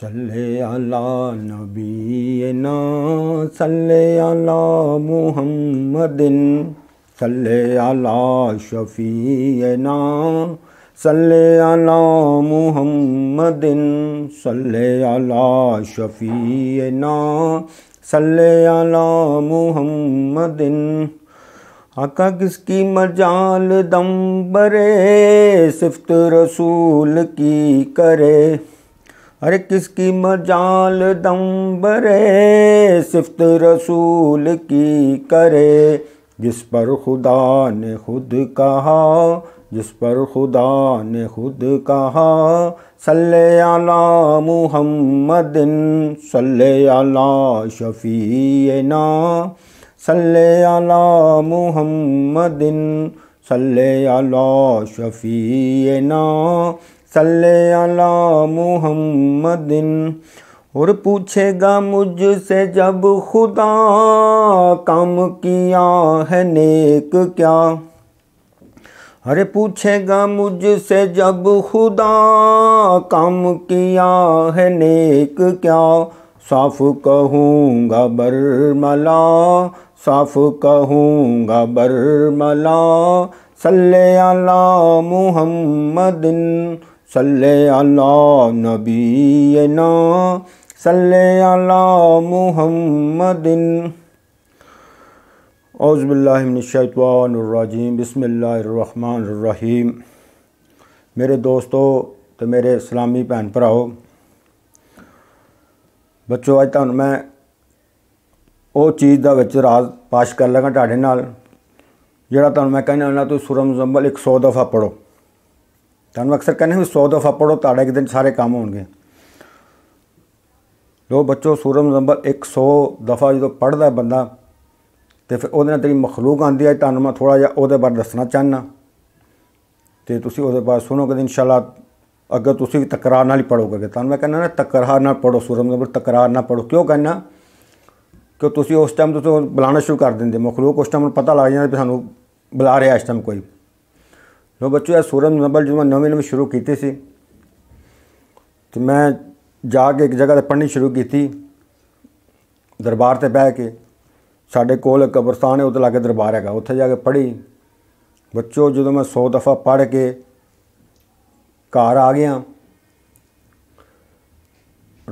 सल्ले अला नबीना सल्ले अला मुहम्मदिन सल्ले आला शफीना सल्ले अला मुहम्मदिन सल्ले अला शफीना सल्ले अला मुहम्मदिन आका किसकी मजाल दम बरे सिफ्त रसूल की करे अरे किसकी मजाल दम बरे सिफ्त रसूल की करे जिस पर खुदा ने खुद कहा जिस पर खुदा ने खुद कहा सल्ले आला मुहम्मदिन सल्ले आला शफी ना सल्ले आला मुहम्मदिन सल्ले आला शफीना अला मुहम्मदिन और पूछेगा मुझसे जब खुदा काम किया है नेक क्या अरे पूछेगा मुझसे जब खुदा काम किया है नेक क्या साफ कहूँगा बरमला साफ कहूँगा बरमला सल्ले अला मुहम्मदिन ਸੱਲੇ ਅਲਾ ਨਬੀਨਾ ਸੱਲੇ ਅੱਲਾ ਮੁਹੰਮਦਿਨ أعوذ باللہ من الشیطان الرجیم بسم اللہ ਰਹੀਮ ਮੇਰੇ ਦੋਸਤੋ ਤੇ ਮੇਰੇ ਇਸਲਾਮੀ ਭੈਣ ਭਰਾਓ ਬੱਚੋ ਅੱਜ ਤੁਹਾਨੂੰ ਮੈਂ ਉਹ ਚੀਜ਼ ਦਾ ਵਿੱਚ ਰਾਜ਼ ਪਾਸ਼ ਕਰ ਲਗਾ ਤੁਹਾਡੇ ਨਾਲ ਜਿਹੜਾ ਤੁਹਾਨੂੰ ਮੈਂ ਕਹਿੰਦਾ ਹਾਂ ਤੁਸੀਂ ਸੁਰਮ ਜ਼ੰਬਲ 100 ਦਫਾ ਪੜੋ ਤੁਹਾਨੂੰ ਅਕਸਰ ਕਹਿੰਦੇ ਹਾਂ 100 ਦਫਾ ਪੜੋ ਤੁਹਾਡਾ ਇੱਕ ਦਿਨ ਸਾਰੇ ਕੰਮ ਹੋਣਗੇ ਲੋ ਬੱਚੋ ਸੂਰਮ ਨੰਬਰ 100 ਦਫਾ ਜਦੋਂ ਪੜਦਾ ਬੰਦਾ ਤੇ ਫਿਰ ਉਹਦੇ ਨਾਲ ਤੇਰੀ ਮਖਲੂਕ ਆਂਦੀ ਹੈ ਤੁਹਾਨੂੰ ਮੈਂ ਥੋੜਾ ਜਿਹਾ ਉਹਦੇ ਬਾਰੇ ਦੱਸਣਾ ਚਾਹਨਾ ਤੇ ਤੁਸੀਂ ਉਹਦੇ ਬਾਅਦ ਸੁਣੋਗੇ ਤੇ ਇਨਸ਼ਾਅੱਲਾ ਅਗਰ ਤੁਸੀਂ ਵੀ ਤਕਰਾਰ ਨਾਲ ਹੀ ਪੜੋਗੇ ਤੁਹਾਨੂੰ ਮੈਂ ਕਹਿੰਦਾ ਨਾ ਤਕਰਾਰ ਨਾਲ ਪੜੋ ਸੂਰਮ ਨੰਬਰ ਤਕਰਾਰ ਨਾਲ ਪੜੋ ਕਿਉਂ ਕਹਿੰਨਾ ਕਿ ਤੁਸੀਂ ਉਸ ਟਾਈਮ ਤੋਂ ਬੁਲਾਣਾ ਸ਼ੁਰੂ ਕਰ ਦਿੰਦੇ ਮਖਲੂਕ ਉਸ ਟਾਈਮ ਨੂੰ ਪਤਾ ਲੱਗ ਜਾਂਦਾ ਵੀ ਸਾਨੂੰ ਬੁਲਾ ਰਿਹਾ ਇਸ ਟਾਈਮ ਕੋਈ ਲੋ ਬੱਚੋ ਇਹ ਸੂਰਮ ਨਬਲ ਜਦੋਂ ਮੈਂ ਨਵੇਂ ਨਵੇਂ ਸ਼ੁਰੂ ਕੀਤੇ ਸੀ ਤੇ ਮੈਂ ਜਾ ਕੇ ਇੱਕ ਜਗ੍ਹਾ ਤੇ ਪੜ੍ਹਨੀ ਸ਼ੁਰੂ ਕੀਤੀ ਦਰਬਾਰ ਤੇ ਬਹਿ ਕੇ ਸਾਡੇ ਕੋਲ ਕਬਰਸਤਾਨ ਹੈ ਉਹਦੇ ਲਾਗੇ ਦਰਬਾਰ ਹੈਗਾ ਉੱਥੇ ਜਾ ਕੇ ਪੜ੍ਹੀ ਬੱਚੋ ਜਦੋਂ ਮੈਂ 100 ਦਫਾ ਪੜ੍ਹ ਕੇ ਘਰ ਆ ਗਿਆ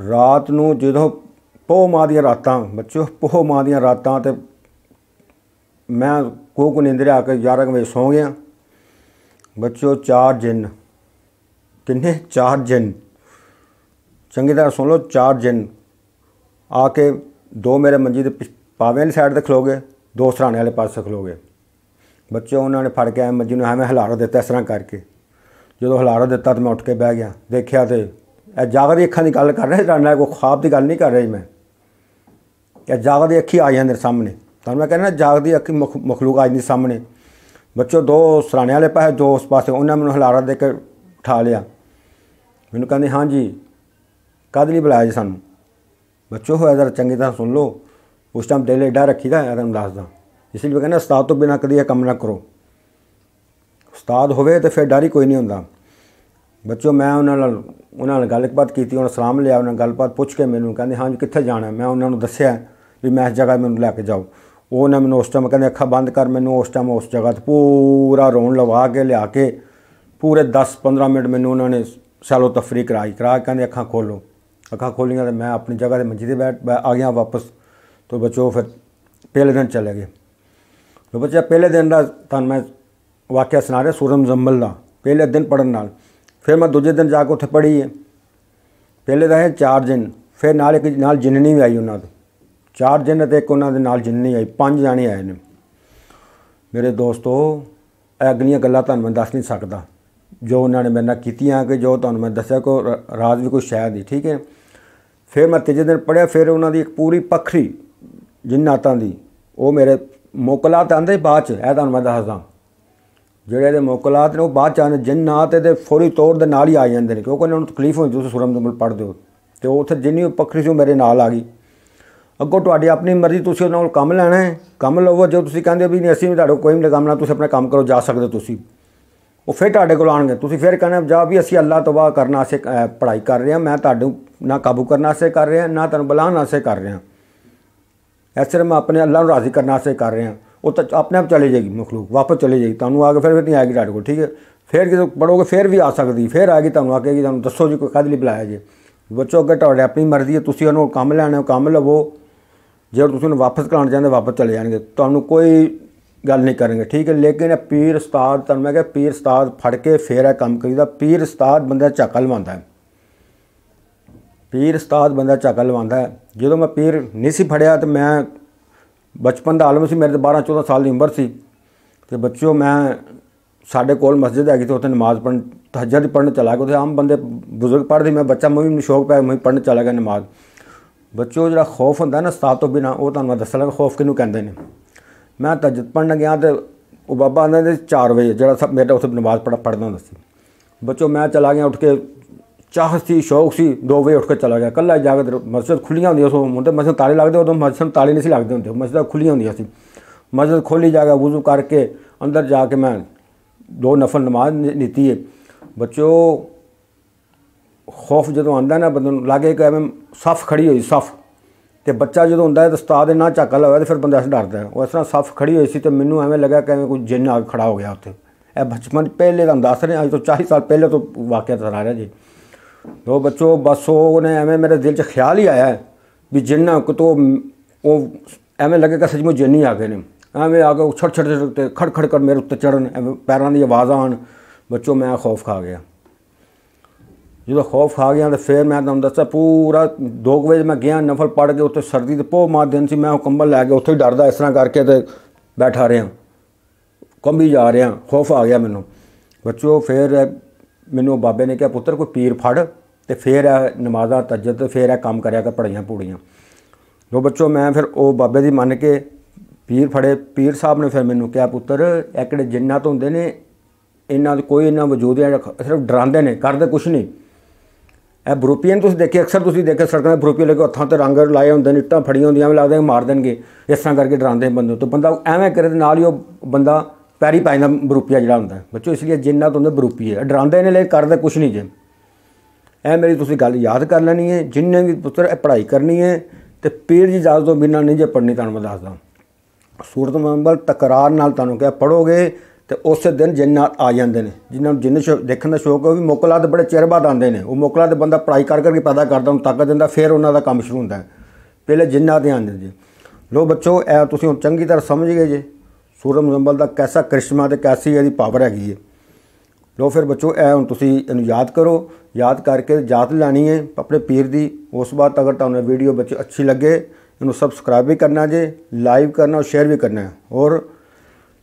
ਰਾਤ ਨੂੰ ਜਦੋਂ ਪੋਹ ਮਾਂ ਦੀਆਂ ਰਾਤਾਂ ਬੱਚੋ ਪੋਹ ਮਾਂ ਦੀਆਂ ਰਾਤਾਂ ਤੇ ਮੈਂ ਕੋਕ ਨਿੰਦਰਿਆ ਕੇ 11 ਵਜੇ ਸੌ ਗਿਆ ਬੱਚੋ ਚਾਰ ਜਿੰਨ ਕਿੰਨੇ ਚਾਰ ਜਿੰਨ ਚੰਗੀ ਤਰ੍ਹਾਂ ਸੁਣ ਲਓ ਚਾਰ ਜਿੰਨ ਆ ਕੇ ਦੋ ਮੇਰੇ ਮੰਜੀ ਦੇ ਪਾਵੇਂ ਵਾਲੀ ਸਾਈਡ ਤੇ ਖਲੋਗੇ ਦੋ ਸਰਾਣੇ ਵਾਲੇ ਪਾਸੇ ਖਲੋਗੇ ਬੱਚੋ ਉਹਨਾਂ ਨੇ ਫੜ ਕੇ ਮੰਜੀ ਨੂੰ ਐਵੇਂ ਹਲਾਰਾ ਦਿੱਤਾ ਇਸ ਤਰ੍ਹਾਂ ਕਰਕੇ ਜਦੋਂ ਹਲਾਰਾ ਦਿੱਤਾ ਤਾਂ ਮੈਂ ਉੱਠ ਕੇ ਬਹਿ ਗਿਆ ਦੇਖਿਆ ਤੇ ਇਹ ਦੀ ਅੱਖਾਂ ਦੀ ਗੱਲ ਕਰ ਰਿਹਾ ਜਾਣਾ ਕੋਈ ਖਾਬ ਦੀ ਗੱਲ ਨਹੀਂ ਕਰ ਰਹੀ ਮੈਂ ਇਹ ਦੀ ਅੱਖੀ ਆ ਜਾਂਦੇ ਸਾਹਮਣੇ ਤਾਂ ਮੈਂ ਕਹਿੰਦਾ ਜਾਗਦੀ ਅੱਖੀ ਮਖਲੂਕ ਆ ਜਾਂਦੀ ਸਾਹਮਣੇ ਬੱਚੋ ਦੋ ਸਰਾਣੇ ਵਾਲੇ ਪਾਸੇ ਦੋ ਉਸ ਪਾਸੇ ਉਹਨਾਂ ਮੈਨੂੰ ਹਲਾਰਾ ਦੇ ਕੇ ਉਠਾ ਲਿਆ ਮੈਨੂੰ ਕਹਿੰਦੇ ਹਾਂਜੀ ਕਦ ਲਈ ਬੁਲਾਇਆ ਜੀ ਸਾਨੂੰ ਬੱਚੋ ਹੋਇਆ ਜ਼ਰਾ ਚੰਗੀ ਤਰ੍ਹਾਂ ਸੁਣ ਲਓ ਉਸ ਟਾਈਮ ਦਿਲ ਡਾ ਰੱਖੀਦਾ ਯਾਰ ਅੰਦਾਜ਼ ਦਾ ਇਸ ਲਈ ਕਹਿੰਦਾ ਉਸਤਾਦ ਤੋਂ ਬਿਨਾ ਕਦੀ ਇਹ ਕੰਮ ਨਾ ਕਰੋ ਉਸਤਾਦ ਹੋਵੇ ਤਾਂ ਫਿਰ ਡਰ ਹੀ ਕੋਈ ਨਹੀਂ ਹੁੰਦਾ ਬੱਚੋ ਮੈਂ ਉਹਨਾਂ ਨਾਲ ਉਹਨਾਂ ਨਾਲ ਗੱਲਬਾਤ ਕੀਤੀ ਉਹਨਾਂ ਸਲਾਮ ਲਿਆ ਉਹਨਾਂ ਗੱਲਬਾਤ ਪੁੱਛ ਕੇ ਮੈਨੂੰ ਕਹਿੰਦੇ ਹਾਂ ਕਿੱਥੇ ਜਾਣਾ ਮੈਂ ਉਹਨਾਂ ਨੂੰ ਦੱਸਿਆ ਵੀ ਮੈਂ ਇਸ ਜਗ੍ਹਾ ਮੈਨੂੰ ਲੈ ਕੇ ਜਾਓ ਉਹ ਉਹਨੇ ਮੈਨੂੰ ਉਸ ਟਾਈਮ ਕਹਿੰਦੇ ਅੱਖਾਂ ਬੰਦ ਕਰ ਮੈਨੂੰ ਉਸ ਟਾਈਮ ਉਸ ਜਗ੍ਹਾ ਤੇ ਪੂਰਾ ਰੋਣ ਲਵਾ ਕੇ ਲਿਆ ਕੇ ਪੂਰੇ 10-15 ਮਿੰਟ ਮੈਨੂੰ ਉਹਨਾਂ ਨੇ ਸੈਲੋ ਤਫਰੀਕ ਕਰਾਈ ਕਰਾ ਕਹਿੰਦੇ ਅੱਖਾਂ ਖੋਲੋ ਅੱਖਾਂ ਖੋਲੀਆਂ ਤੇ ਮੈਂ ਆਪਣੀ ਜਗ੍ਹਾ ਤੇ ਮੰਜੀ ਤੇ ਬੈਠ ਆ ਗਿਆ ਵਾਪਸ ਤੋਂ ਬੱਚੋ ਫਿਰ ਪਹਿਲੇ ਦਿਨ ਚਲੇ ਗਏ ਲੋ ਬੱਚਾ ਪਹਿਲੇ ਦਿਨ ਦਾ ਤਾਂ ਮੈਂ ਵਾਕਿਆ ਸੁਣਾ ਰਿਹਾ ਸੂਰਮ ਜ਼ੰਬਲ ਦਾ ਪਹਿਲੇ ਦਿਨ ਪੜਨ ਨਾਲ ਫਿਰ ਮੈਂ ਦੂਜੇ ਦਿਨ ਜਾ ਕੇ ਉੱਥੇ ਪੜੀ ਹੈ ਪਹਿਲੇ ਹੈ ਚਾਰ ਦਿਨ ਫਿਰ ਨਾਲ ਇੱਕ ਨਾਲ ਜਿੰਨੀ ਵੀ ਆਈ ਉਹਨਾਂ ਦੇ ਚਾਰ ਜਣੇ ਤੇ ਇੱਕ ਉਹਨਾਂ ਦੇ ਨਾਲ ਜਿੰਨੇ ਆਏ ਪੰਜ ਜਾਣੇ ਆਏ ਨੇ ਮੇਰੇ ਦੋਸਤੋ ਅਗਲੀਆਂ ਗੱਲਾਂ ਤੁਹਾਨੂੰ ਮੈਂ ਦੱਸ ਨਹੀਂ ਸਕਦਾ ਜੋ ਉਹਨਾਂ ਨੇ ਮੇਰੇ ਨਾਲ ਕੀਤੀਆਂ ਕਿ ਜੋ ਤੁਹਾਨੂੰ ਮੈਂ ਦੱਸਿਆ ਕੋ ਰਾਜ ਵੀ ਕੋਈ ਸ਼ਾਇਦ ਨਹੀਂ ਠੀਕ ਹੈ ਫਿਰ ਮੈਂ ਤੀਜੇ ਦਿਨ ਪੜਿਆ ਫਿਰ ਉਹਨਾਂ ਦੀ ਇੱਕ ਪੂਰੀ ਪਖਰੀ ਜਿੰਨਾਤਾਂ ਦੀ ਉਹ ਮੇਰੇ ਤਾਂ ਦੇ ਬਾਅਦ ਚ ਇਹ ਤੁਹਾਨੂੰ ਮੈਂ ਦੱਸਦਾ ਜਿਹੜੇ ਦੇ ਮੋਕਲਾਤ ਨੇ ਉਹ ਬਾਅਦ ਚ ਆਂਦੇ ਜਿੰਨਾਤ ਦੇ ਫੌਰੀ ਤੌਰ ਦੇ ਨਾਲ ਹੀ ਆ ਜਾਂਦੇ ਨੇ ਕਿਉਂਕਿ ਉਹਨਾਂ ਨੂੰ ਤਕਲੀਫ ਹੁੰਦੀ ਉਸ ਸੁਰਮ ਦੇ ਮੁਲ ਪੜਦੇ ਹੋ ਤੇ ਉਹ ਉੱਥੇ ਜਿੰਨੀ ਪਖਰੀ ਸੀ ਮੇਰੇ ਨਾਲ ਆ ਗਈ ਅੱਗੋ ਤੁਹਾਡੀ ਆਪਣੀ ਮਰਜ਼ੀ ਤੁਸੀਂ ਉਹਨਾਂ ਕੋਲ ਕੰਮ ਲੈਣਾ ਹੈ ਕੰਮ ਲਵੋ ਜੋ ਤੁਸੀਂ ਕਹਿੰਦੇ ਵੀ ਨਹੀਂ ਅਸੀਂ ਵੀ ਤੁਹਾਡੇ ਕੋਈ ਨਹੀਂ ਨਾ ਤੁਸੀਂ ਆਪਣਾ ਕੰਮ ਕਰੋ ਜਾ ਸਕਦੇ ਤੁਸੀਂ ਉਹ ਫਿਰ ਤੁਹਾਡੇ ਕੋਲ ਆਣਗੇ ਤੁਸੀਂ ਫਿਰ ਕਹਿੰਦੇ ਜਾ ਵੀ ਅਸੀਂ ਅੱਲਾਹ ਤਬਾ ਕਰਨਾ ਸੇ ਪੜ੍ਹਾਈ ਕਰ ਰਹੇ ਹਾਂ ਮੈਂ ਤੁਹਾਨੂੰ ਨਾ ਕਾਬੂ ਕਰਨਾ ਸੇ ਕਰ ਰਿਹਾ ਨਾ ਤੁਹਾਨੂੰ ਬੁਲਾਉਣਾ ਸੇ ਕਰ ਰਿਹਾ ਇਸ ਤਰ੍ਹਾਂ ਮੈਂ ਆਪਣੇ ਅੱਲਾਹ ਨੂੰ ਰਾਜ਼ੀ ਕਰਨਾ ਸੇ ਕਰ ਰਿਹਾ ਉਹ ਤਾਂ ਆਪਣੇ ਆਪ ਚਲੇ ਜਾਏਗੀ ਮਖਲੂਕ ਵਾਪਸ ਚਲੇ ਜਾਏਗੀ ਤੁਹਾਨੂੰ ਆ ਕੇ ਫਿਰ ਵੀ ਨਹੀਂ ਆਏਗੀ ਤੁਹਾਡੇ ਕੋਲ ਠੀਕ ਹੈ ਫਿਰ ਜੇ ਪੜੋਗੇ ਫਿਰ ਵੀ ਆ ਸਕਦੀ ਫਿਰ ਆਏਗੀ ਤੁਹਾਨੂੰ ਆ ਕੇ ਤੁਹਾਨੂੰ ਦੱਸੋ ਜੀ ਕੋਈ ਕਾਹਦੇ ਲਈ ਬੁਲਾਇਆ ਜੇ ਬੱਚੋ ਅੱਗੇ ਤੁਹਾਡੇ ਆਪਣੀ ਮਰਜ਼ੀ ਹੈ ਤੁਸੀਂ ਉਹਨੂੰ ਕੰਮ ਲੈਣਾ ਕੰਮ ਲਵੋ ਜੇ ਤੁਸੀਂ ਉਹਨੂੰ ਵਾਪਸ ਕਰਾਉਣ ਜਾਂਦੇ ਵਾਪਸ ਚਲੇ ਜਾਣਗੇ ਤੁਹਾਨੂੰ ਕੋਈ ਗੱਲ ਨਹੀਂ ਕਰਨਗੇ ਠੀਕ ਹੈ ਲੇਕਿਨ ਪੀਰ ਉਸਤਾਦ ਤਾਂ ਮੈਂ ਕਿਹਾ ਪੀਰ ਉਸਤਾਦ ਫੜ ਕੇ ਫੇਰ ਹੈ ਕੰਮ ਕਰੀਦਾ ਪੀਰ ਉਸਤਾਦ ਬੰਦਾ ਝਾਕਾ ਲਵਾਉਂਦਾ ਹੈ ਪੀਰ ਉਸਤਾਦ ਬੰਦਾ ਝਾਕਾ ਲਵਾਉਂਦਾ ਹੈ ਜਦੋਂ ਮੈਂ ਪੀਰ ਨਹੀਂ ਸੀ ਫੜਿਆ ਤੇ ਮੈਂ ਬਚਪਨ ਦਾ ਆਲਮ ਸੀ ਮੇਰੇ ਤੇ 12 14 ਸਾਲ ਦੀ ਉਮਰ ਸੀ ਤੇ ਬੱਚਿਓ ਮੈਂ ਸਾਡੇ ਕੋਲ ਮਸਜਿਦ ਹੈਗੀ ਤੇ ਉੱਥੇ ਨਮਾਜ਼ ਪੜਨ ਤਹਜਦ ਪੜਨ ਚਲਾ ਗਿਆ ਉੱਥੇ ਆਮ ਬੰਦੇ ਬਜ਼ੁਰਗ ਪੜਦੇ ਮੈਂ ਬੱਚਾ ਮੈਂ ਵੀ ਸ਼ੌਕ ਪਿਆ ਮੈਂ ਪੜਨ ਚਲਾ ਗਿਆ ਨਮਾਜ਼ ਬੱਚੋ ਜਿਹੜਾ ਖੌਫ ਹੁੰਦਾ ਨਾ ਸਤਾ ਤੋਂ ਬਿਨਾ ਉਹ ਤੁਹਾਨੂੰ ਮੈਂ ਦੱਸਣ ਲੱਗਾ ਖੌਫ ਕਿਹਨੂੰ ਕਹਿੰਦੇ ਨੇ ਮੈਂ ਤਜਦ ਪੜਨ ਗਿਆ ਤੇ ਉਹ ਬਾਬਾ ਆਂਦਾ ਨੇ 4 ਵਜੇ ਜਿਹੜਾ ਸਭ ਮੇਰਾ ਉੱਥੇ ਨਮਾਜ਼ ਪੜਾ ਪੜਦਾ ਹੁੰਦਾ ਸੀ ਬੱਚੋ ਮੈਂ ਚਲਾ ਗਿਆ ਉੱਠ ਕੇ ਚਾਹ ਸੀ ਸ਼ੌਕ ਸੀ 2 ਵਜੇ ਉੱਠ ਕੇ ਚਲਾ ਗਿਆ ਕੱਲਾ ਜਾਗਦ ਮਸਜਿਦ ਖੁੱਲੀਆਂ ਹੁੰਦੀਆਂ ਸੋ ਮੁੰਡੇ ਮਸਜਿਦ ਤਾਲੇ ਲੱਗਦੇ ਉਦੋਂ ਮਸਜਿਦ ਤਾਲੇ ਨਹੀਂ ਸੀ ਲੱਗਦੇ ਹੁੰਦੇ ਮਸਜਿਦ ਖੁੱਲੀਆਂ ਹੁੰਦੀਆਂ ਸੀ ਮਸਜਿਦ ਖੋਲੀ ਜਾ ਵੁਜ਼ੂ ਕਰਕੇ ਅੰਦਰ ਜਾ ਕੇ ਮੈਂ ਦੋ ਨਫਲ ਨਮਾਜ਼ ਨੀਤੀ ਹੈ ਬੱਚੋ ਖੌਫ ਜਦੋਂ ਆਂਦਾ ਨਾ ਬੰਦੇ ਨੂੰ ਲੱਗੇ ਕਿ ਐਵੇਂ ਸਫ ਖੜੀ ਹੋਈ ਸਫ ਤੇ ਬੱਚਾ ਜਦੋਂ ਹੁੰਦਾ ਹੈ ਤਾਂ ਉਸਤਾਦ ਦੇ ਨਾਲ ਝਾਕਾ ਲਾਇਆ ਤੇ ਫਿਰ ਬੰਦਾ ਡਰਦਾ ਹੈ ਉਹ ਇਸ ਤਰ੍ਹਾਂ ਸਫ ਖੜੀ ਹੋਈ ਸੀ ਤੇ ਮੈਨੂੰ ਐਵੇਂ ਲੱਗਾ ਕਿ ਐਵੇਂ ਕੋਈ ਜਿੰਨ ਆ ਖੜਾ ਹੋ ਗਿਆ ਉੱਥੇ ਇਹ ਬਚਪਨ ਪਹਿਲੇ ਦਾ ਦੱਸ ਰਿਹਾ ਅੱਜ ਤੋਂ 40 ਸਾਲ ਪਹਿਲੇ ਤੋਂ ਵਾਕਿਆ ਤਰਾ ਰਿਹਾ ਜੀ ਦੋ ਬੱਚੋ ਬਸ ਉਹਨੇ ਐਵੇਂ ਮੇਰੇ ਦਿਲ 'ਚ ਖਿਆਲ ਹੀ ਆਇਆ ਵੀ ਜਿੰਨਾ ਕੋ ਤੋ ਉਹ ਐਵੇਂ ਲੱਗੇ ਕਿ ਸੱਚਮੁੱਚ ਜਿੰਨੀ ਆ ਗਏ ਨੇ ਐਵੇਂ ਆ ਕੇ ਛੜ ਛੜ ਤੇ ਖੜ ਖੜ ਕਰ ਮੇਰੇ ਉੱਤੇ ਚੜਨ ਪੈਰਾਂ ਦੀ ਆਵਾਜ਼ ਆਣ ਬੱਚੋ ਮੈਂ ਖੌਫ ਖਾ ਗਿਆ ਜਦੋਂ ਖੌਫ ਖਾ ਗਿਆ ਤੇ ਫੇਰ ਮੈਂ ਤੁਹਾਨੂੰ ਦੱਸਿਆ ਪੂਰਾ 2 ਵਜੇ ਮੈਂ ਗਿਆ ਨਫਲ ਪੜ ਕੇ ਉੱਥੇ ਸਰਦੀ ਤੇ ਪੋ ਮਾਰ ਸੀ ਮੈਂ ਉਹ ਕੰਬਲ ਲੈ ਕੇ ਉੱਥੇ ਹੀ ਡਰਦਾ ਇਸ ਤਰ੍ਹਾਂ ਕਰਕੇ ਤੇ ਬੈਠਾ ਰਿਆਂ ਕੰਬੀ ਜਾ ਰਿਹਾ ਖੌਫ ਆ ਗਿਆ ਮੈਨੂੰ ਬੱਚੋ ਫੇਰ ਮੈਨੂੰ ਬਾਬੇ ਨੇ ਕਿਹਾ ਪੁੱਤਰ ਕੋਈ ਪੀਰ ਫੜ ਤੇ ਫੇਰ ਇਹ ਨਮਾਜ਼ਾਂ ਤਜਦ ਤੇ ਫੇਰ ਇਹ ਕੰਮ ਕਰਿਆ ਕਰ ਪੜੀਆਂ ਪੂੜੀਆਂ ਲੋ ਬੱਚੋ ਮੈਂ ਫਿਰ ਉਹ ਬਾਬੇ ਦੀ ਮੰਨ ਕੇ ਪੀਰ ਫੜੇ ਪੀਰ ਸਾਹਿਬ ਨੇ ਫਿਰ ਮੈਨੂੰ ਕਿਹਾ ਪੁੱਤਰ ਇਹ ਕਿਹੜੇ ਤੋਂ ਹੁੰਦੇ ਨੇ ਇਹਨਾਂ ਦਾ ਕੋਈ ਇਹਨਾਂ ਵਜੂਦ ਹੈ ਸਿਰਫ ਡਰਾਉਂਦੇ ਨੇ ਕਰਦੇ ਕੁਛ ਨਹੀਂ ਇਹ ਬਰੂਪੀਅਨ ਤੁਸੀਂ ਦੇਖੇ ਅਕਸਰ ਤੁਸੀਂ ਦੇਖੇ ਸੜਕਾਂ 'ਤੇ ਬਰੂਪੀਅਨ ਲੱਗੇ ਹੱਥਾਂ ਤੇ ਰੰਗ ਲਾਏ ਹੁੰਦੇ ਨੇ ਇੱਟਾਂ ਫੜੀਆਂ ਹੁੰਦੀਆਂ ਐਵੇਂ ਲੱਗਦਾ ਮਾਰ ਦੇਣਗੇ ਇਸ ਤਰ੍ਹਾਂ ਕਰਕੇ ਡਰਾਉਂਦੇ ਬੰਦੇ ਤੋਂ ਬੰਦਾ ਐਵੇਂ ਕਰੇ ਤੇ ਨਾਲ ਹੀ ਉਹ ਬੰਦਾ ਪੈਰੀ ਪੈ ਜਾਂਦਾ ਬਰੂਪੀਆ ਜਿਹੜਾ ਹੁੰਦਾ ਬੱਚੋ ਇਸ ਲਈ ਜਿੰਨਾ ਤੋਂ ਬਰੂਪੀ ਬਰੂਪੀਏ ਡਰਾਉਂਦੇ ਨੇ ਲੈ ਕਰਦੇ ਕੁਝ ਨਹੀਂ ਜੇ ਇਹ ਮੇਰੀ ਤੁਸੀਂ ਗੱਲ ਯਾਦ ਕਰ ਲੈਣੀ ਹੈ ਜਿੰਨੇ ਵੀ ਪੁੱਤਰ ਇਹ ਪੜ੍ਹਾਈ ਕਰਨੀ ਹੈ ਤੇ ਪੀਰ ਜੀ ਜਾਜ਼ ਤੋਂ ਬਿਨਾਂ ਨਹੀਂ ਜੇ ਪੜ੍ਹਨੀ ਤੁਹਾਨੂੰ ਮੈਂ ਦੱਸਦਾ ਸੂਰਤ ਮੰਬਲ ਤਕਰਾਰ ਨਾਲ ਤੁਹਾਨੂੰ ਕਿਹਾ ਪੜੋਗੇ ਤੇ ਉਸੇ ਦਿਨ ਜਿੰਨਾ ਆ ਜਾਂਦੇ ਨੇ ਜਿਨ੍ਹਾਂ ਨੂੰ ਜਿੰਨੇ ਦੇਖਣ ਦਾ ਸ਼ੌਕ ਉਹ ਵੀ ਮੋਕਲਾ ਦੇ ਬੜੇ ਚਿਰ ਬਾਅਦ ਆਉਂਦੇ ਨੇ ਉਹ ਮੋਕਲਾ ਦੇ ਬੰਦਾ ਪੜਾਈ ਕਰ ਕਰਕੇ ਪੈਦਾ ਕਰਦਾ ਉਹਨੂੰ ਤਾਕਤ ਦਿੰਦਾ ਫਿਰ ਉਹਨਾਂ ਦਾ ਕੰਮ ਸ਼ੁਰੂ ਹੁੰਦਾ ਪਹਿਲੇ ਜਿੰਨਾ ਧਿਆਨ ਦਿੰਦੇ ਲੋ ਬੱਚੋ ਇਹ ਤੁਸੀਂ ਹੁਣ ਚੰਗੀ ਤਰ੍ਹਾਂ ਸਮਝ ਗਏ ਜੇ ਸੂਰਜ ਮੁਜ਼ੰਬਲ ਦਾ ਕੈਸਾ ਕ੍ਰਿਸ਼ਮਾ ਤੇ ਕੈਸੀ ਇਹਦੀ ਪਾਵਰ ਹੈਗੀ ਹੈ ਲੋ ਫਿਰ ਬੱਚੋ ਇਹ ਹੁਣ ਤੁਸੀਂ ਇਹਨੂੰ ਯਾਦ ਕਰੋ ਯਾਦ ਕਰਕੇ ਜਾਤ ਲੈਣੀ ਹੈ ਆਪਣੇ ਪੀਰ ਦੀ ਉਸ ਬਾਅਦ ਅਗਰ ਤੁਹਾਨੂੰ ਵੀਡੀਓ ਬੱਚੋ ਅੱਛੀ ਲੱਗੇ ਇਹਨੂੰ ਸਬਸਕ੍ਰਾਈਬ ਵੀ ਕਰਨਾ ਜੇ ਲਾਈਵ ਕਰਨਾ ਔਰ ਸ਼ੇਅਰ ਵੀ ਕਰਨਾ ਔਰ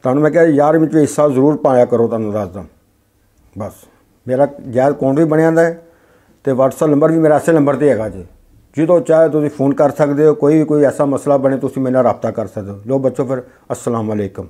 ਤੁਹਾਨੂੰ ਮੈਂ ਕਿਹਾ ਯਾਰ ਵਿੱਚ ਹਿੱਸਾ ਜ਼ਰੂਰ ਪਾਇਆ ਕਰੋ ਤੁਹਾਨੂੰ ਦੱਸਦਾ ਬਸ ਮੇਰਾ ਯਾਰ ਕੌਣ ਵੀ ਬਣਿਆ ਦਾ ਹੈ ਤੇ WhatsApp ਨੰਬਰ ਵੀ ਮੇਰਾ ਇਸੇ ਨੰਬਰ ਤੇ ਹੈਗਾ ਜੀ ਜਿੱਦੋਂ ਚਾਹੇ ਤੁਸੀਂ ਫੋਨ ਕਰ ਸਕਦੇ ਹੋ ਕੋਈ ਵੀ ਕੋਈ ਐਸਾ ਮਸਲਾ ਬਣੇ ਤੁਸੀਂ ਮੇਰੇ ਨਾਲ ਰਾਬਤਾ ਕਰ ਸਕਦੇ ਹੋ ਲੋ ਬੱਚੋ ਫਿਰ ਅਸਲਾਮ ਅਲੈਕਮ